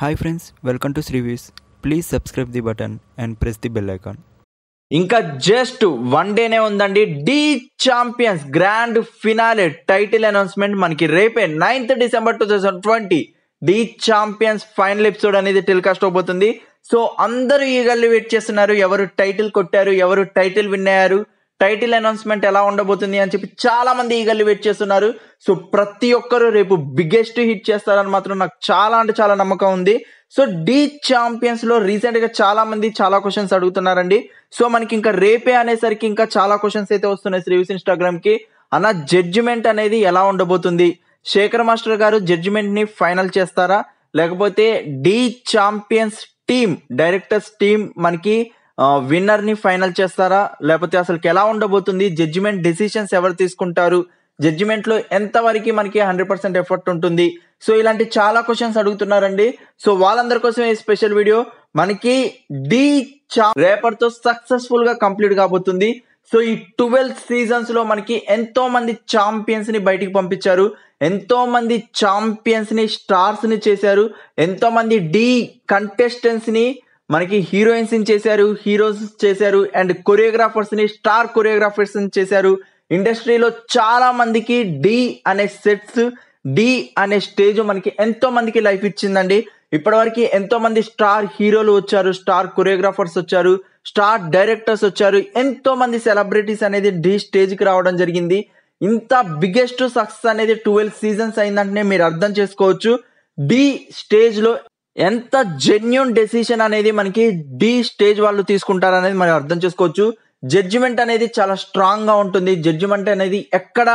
hi friends welcome to శ్రీవీస్ please subscribe the button and press the bell icon ఇంకా just one డేనే ఉందండి Dhee Champions grand finale title announcement మనకి రేపే ninth December two thousand twenty Dhee Champions final episode అనేది telecast అవబోతుంది so అందరూ ఈగల్ని వెయిట్ చేస్తున్నారు ఎవరు టైటిల్ కొట్టారు ఎవరు టైటిల్ విన్ అయ్యారు టైటిల్ అనౌన్స్మెంట్ ఎలా ఉండబోతుంది అని చెప్పి చాలా మంది ఈగల్ని వెయిట్ చేస్తున్నారు సో ప్రతి ఒక్కరు రేపు బిగ్గెస్ట్ హిట్ చేస్తారని మాత్రం నాకు చాలా అంటే చాలా నమ్మకం ఉంది సో డీ ఛాంపియన్స్ లో రీసెంట్ గా చాలా మంది చాలా క్వశ్చన్స్ అడుగుతున్నారండి సో మనకి ఇంకా రేపే అనేసరికి ఇంకా చాలా క్వశ్చన్స్ అయితే వస్తున్నాయి శ్రీవిస్ ఇన్స్టాగ్రామ్ కి అన్న జడ్జిమెంట్ అనేది ఎలా ఉండబోతుంది శేఖర్ మాస్టర్ గారు జడ్జిమెంట్ ని ఫైనల్ చేస్తారా లేకపోతే Dhee Champions team directors team మనకి విన్నర్ని ఫైనల్ చేస్తారా లేకపోతే అసలు ఎలా ఉండబోతుంది జడ్జిమెంట్ డెసిషన్స్ ఎవరు తీసుకుంటారు జడ్జిమెంట్లో వరకు మనకి హండ్రెడ్ పర్సెంట్ ఎఫర్ట్ ఉంటుంది సో ఇలాంటి చాలా క్వశ్చన్స్ అడుగుతున్నారండి సో వాళ్ళందరి కోసం ఈ స్పెషల్ వీడియో మనకి డి చా రేపటితో సక్సెస్ఫుల్ గా కంప్లీట్ కాబోతుంది సో ఈ ట్వెల్వ్ సీజన్స్ లో మనకి ఎంతో మంది చాంపియన్స్ ని బయటికి పంపించారు ఎంతో మంది చాంపియన్స్ ని స్టార్స్ ని చేశారు ఎంతో మంది డి కంటెస్టెంట్స్ ని మనకి హీరోయిన్స్ ని చేశారు హీరోస్ చేశారు అండ్ కొరియోగ్రాఫర్స్ ని స్టార్ కొరియోగ్రాఫర్స్ ని చేశారు ఇండస్ట్రీలో చాలా మందికి డి అనే సెట్స్ డి అనే స్టేజ్ మనకి ఎంతో మందికి లైఫ్ ఇచ్చిందండి ఇప్పటివరకు ఎంతో మంది స్టార్ హీరోలు వచ్చారు స్టార్ కొరియోగ్రాఫర్స్ వచ్చారు స్టార్ డైరెక్టర్స్ వచ్చారు ఎంతో మంది సెలబ్రిటీస్ అనేది డి స్టేజ్కి రావడం జరిగింది ఇంత బిగ్గెస్ట్ సక్సెస్ అనేది ట్వెల్వ్ సీజన్స్ అయిందంటేనే మీరు అర్థం చేసుకోవచ్చు డి స్టేజ్లో ఎంత జెన్యున్ డెసిషన్ అనేది మనకి డి స్టేజ్ వాళ్ళు తీసుకుంటారు అనేది మనం అర్థం చేసుకోవచ్చు జడ్జిమెంట్ అనేది చాలా స్ట్రాంగ్గా ఉంటుంది జడ్జిమెంట్ అనేది ఎక్కడ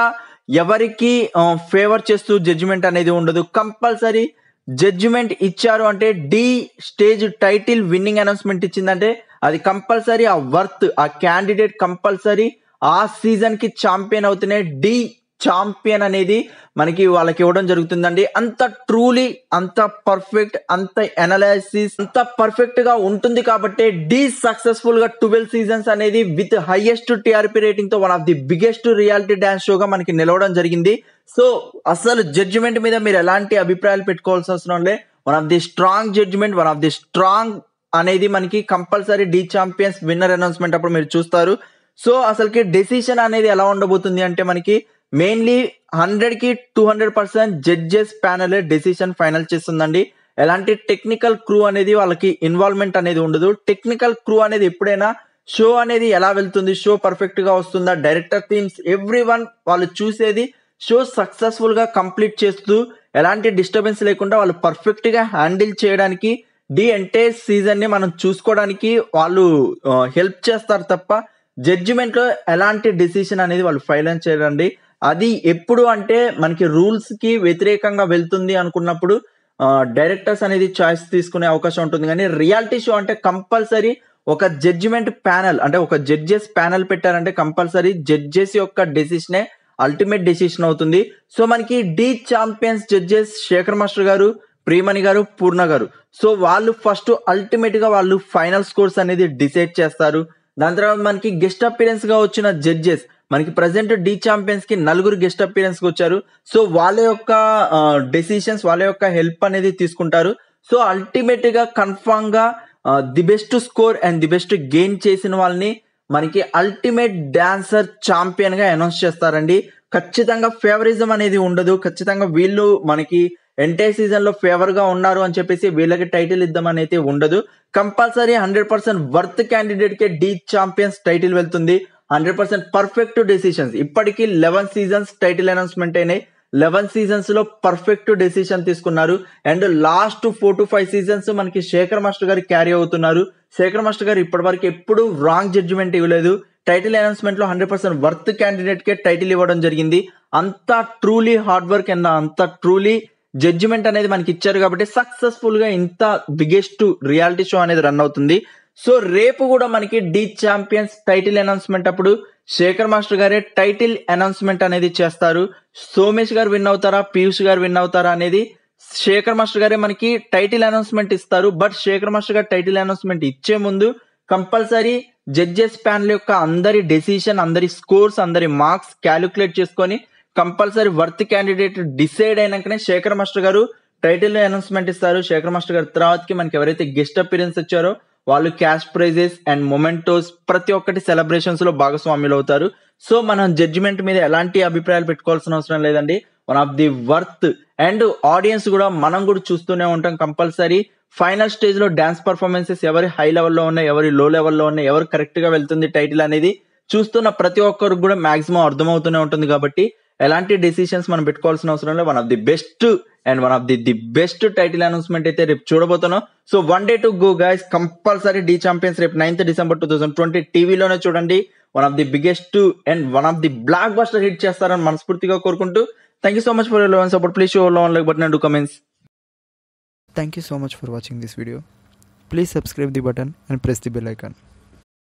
ఎవరికి ఫేవర్ చేస్తూ జడ్జిమెంట్ అనేది ఉండదు కంపల్సరీ జడ్జిమెంట్ ఇచ్చారు అంటే the stage title winning announcement ఇచ్చిందంటే అది కంపల్సరీ ఆ వర్త్ ఆ క్యాండిడేట్ కంపల్సరీ ఆ సీజన్కి ఛాంపియన్ అవుతూనే డి ఛాంపియన్ అనేది మనకి వాళ్ళకి ఇవ్వడం జరుగుతుందండి అంత ట్రూలీ అంత పర్ఫెక్ట్ అంత ఎనాలసిస్ అంత పర్ఫెక్ట్ గా ఉంటుంది కాబట్టి డీ సక్సెస్ఫుల్ గా ట్వెల్వ్ సీజన్స్ అనేది విత్ హైయెస్ట్ టిఆర్పి రేటింగ్ తో one of the biggest reality dance షోగా మనకి నిలవడం జరిగింది సో అసలు జడ్జిమెంట్ మీద మీరు ఎలాంటి అభిప్రాయాలు పెట్టుకోవాల్సి అవసరం one of the strong judgement one of the strong అనేది మనకి compulsory Dhee Champions winner announcement అప్పుడు మీరు చూస్తారు సో అసలుకి డెసిషన్ అనేది ఎలా ఉండబోతుంది అంటే మనకి మెయిన్లీ హండ్రెడ్ కి two hundred percent judges panel decision final చేస్తుందండి ఎలాంటి టెక్నికల్ క్రూ అనేది వాళ్ళకి ఇన్వాల్వ్మెంట్ అనేది ఉండదు టెక్నికల్ క్రూ అనేది ఎప్పుడైనా షో అనేది ఎలా వెళ్తుంది షో పర్ఫెక్ట్ గా వస్తుందా డైరెక్టర్ థీమ్స్ ఎవ్రీ వన్ వాళ్ళు చూసేది షో సక్సెస్ఫుల్ గా కంప్లీట్ చేస్తూ ఎలాంటి డిస్టర్బెన్స్ లేకుండా వాళ్ళు పర్ఫెక్ట్ గా హ్యాండిల్ చేయడానికి డి ఎంటైర్ సీజన్ ని మనం చూసుకోవడానికి వాళ్ళు హెల్ప్ uh, చేస్తారు తప్ప జడ్జిమెంట్ లో ఎలాంటి డిసిషన్ అనేది వాళ్ళు ఫైనల్ చేయడండి అది ఎప్పుడు అంటే మనకి రూల్స్కి వ్యతిరేకంగా వెళ్తుంది అనుకున్నప్పుడు డైరెక్టర్స్ అనేది చాయిస్ తీసుకునే అవకాశం ఉంటుంది కానీ రియాలిటీ షో అంటే కంపల్సరీ ఒక జడ్జిమెంట్ ప్యానల్ అంటే ఒక జడ్జెస్ ప్యానల్ పెట్టారంటే కంపల్సరీ జడ్జెస్ యొక్క డెసిషనే అల్టిమేట్ డెసిషన్ అవుతుంది సో మనకి Dhee Champions judges Shekhar master గారు ప్రియమణి గారు పూర్ణ గారు సో వాళ్ళు ఫస్ట్ అల్టిమేట్ గా వాళ్ళు ఫైనల్ స్కోర్స్ అనేది డిసైడ్ చేస్తారు దాని తర్వాత మనకి గెస్ట్ అపిరెన్స్ గా వచ్చిన జడ్జెస్ మనకి ప్రజెంట్ డి చాంపియన్స్ కి నలుగురు గెస్ట్ అపీరెన్స్ వచ్చారు సో వాళ్ళ యొక్క డెసిషన్స్ వాళ్ళ యొక్క హెల్ప్ అనేది తీసుకుంటారు సో అల్టిమేట్ గా కన్ఫామ్ గా the best score and the best gain చేసిన వాళ్ళని మనకి అల్టిమేట్ డాన్సర్ చాంపియన్ గా అనౌన్స్ చేస్తారండి ఖచ్చితంగా ఫేవరిజం అనేది ఉండదు ఖచ్చితంగా వీళ్ళు మనకి ఎంటైర్ సీజన్ లో ఫేవర్ గా ఉన్నారు అని చెప్పేసి వీళ్ళకి టైటిల్ ఇద్దాం అనేది ఉండదు compulsory hundred percent worth candidate కే డీ చాంపియన్స్ టైటిల్ వెళ్తుంది హండ్రెడ్ పర్సెంట్ పర్ఫెక్ట్ డెసిషన్స్ ఇప్పటికీ లెవెన్ సీజన్స్ టైటిల్ అనౌన్స్మెంట్ అయినాయి లెవెన్ సీజన్స్ లో పర్ఫెక్ట్ డెసిషన్ తీసుకున్నారు and last four to five seasons మనకి శేఖర్ మాస్టర్ గారు క్యారీ అవుతున్నారు శేఖర్ మాస్టర్ గారు ఇప్పటివరకు ఎప్పుడు రాంగ్ జడ్జిమెంట్ ఇవ్వలేదు టైటిల్ అనౌన్స్మెంట్ లో హండ్రెడ్ పర్సెంట్ వర్త్ క్యాండిడేట్ కే టైటిల్ ఇవ్వడం జరిగింది అంత ట్రూలీ హార్డ్ వర్క్ అండ్ అంత ట్రూలీ జడ్జిమెంట్ అనేది మనకి ఇచ్చారు కాబట్టి సక్సెస్ఫుల్ గా ఇంత బిగ్గెస్ట్ రియాలిటీ షో అనేది రన్ అవుతుంది సో రేపు కూడా మనకి డి ఛాంపియన్స్ టైటిల్ అనౌన్స్మెంట్ అప్పుడు శేఖర్ మాస్టర్ గారే టైటిల్ అనౌన్స్మెంట్ అనేది చేస్తారు సోమేష్ గారు విన్ అవుతారా పీయూష్ గారు విన్ అవుతారా అనేది శేఖర్ మాస్టర్ గారే మనకి టైటిల్ అనౌన్స్మెంట్ ఇస్తారు బట్ శేఖర్ మాస్టర్ గారు టైటిల్ అనౌన్స్మెంట్ ఇచ్చే ముందు కంపల్సరీ జడ్జెస్ ప్యానల్ యొక్క అందరి డెసిషన్ అందరి స్కోర్స్ అందరి మార్క్స్ క్యాలిక్యులేట్ చేసుకొని కంపల్సరీ వర్త్ క్యాండిడేట్ డిసైడ్ అయినాకనే శేఖర్ మాస్టర్ గారు టైటిల్ అనౌన్స్మెంట్ ఇస్తారు శేఖర్ మాస్టర్ గారు తర్వాతకి మనకి ఎవరైతే గెస్ట్ అపీరెన్స్ వచ్చారో వాళ్ళు క్యాష్ ప్రైజెస్ అండ్ మొమెంటోస్ ప్రతి ఒక్కటి సెలబ్రేషన్స్ లో భాగస్వాములు అవుతారు సో మనం జడ్జిమెంట్ మీద ఎలాంటి అభిప్రాయాలు పెట్టుకోవాల్సిన అవసరం లేదండి one of the worth and audience కూడా మనం కూడా చూస్తూనే ఉంటాం కంపల్సరీ ఫైనల్ స్టేజ్ లో డాన్స్ పర్ఫార్మెన్సెస్ ఎవరి హై లెవెల్లో ఉన్నాయి ఎవరి లో లెవెల్లో ఉన్నాయి ఎవరు కరెక్ట్ గా వెళ్తుంది టైటిల్ అనేది చూస్తున్న ప్రతి ఒక్కరికి కూడా మాక్సిమం అర్థమవుతూనే ఉంటుంది కాబట్టి ఎలాంటి డెసిషన్స్ మనం పెట్టుకోవాల్సిన అవసరం లేదు one of the best and one of the the best title announcement అయితే రేపు చూడబోతున్నాం so one day to go guys compulsory Dhee Champions రేపు ninth December two thousand twenty టీవీలోనే చూడండి one of the biggest and one of the blockbuster hit చేస్తారని మనస్ఫూర్తిగా కోరుకుంటూ thank you so much for loan support please show loan like button and comments thank you so much for watching this video please subscribe the button and press the bell icon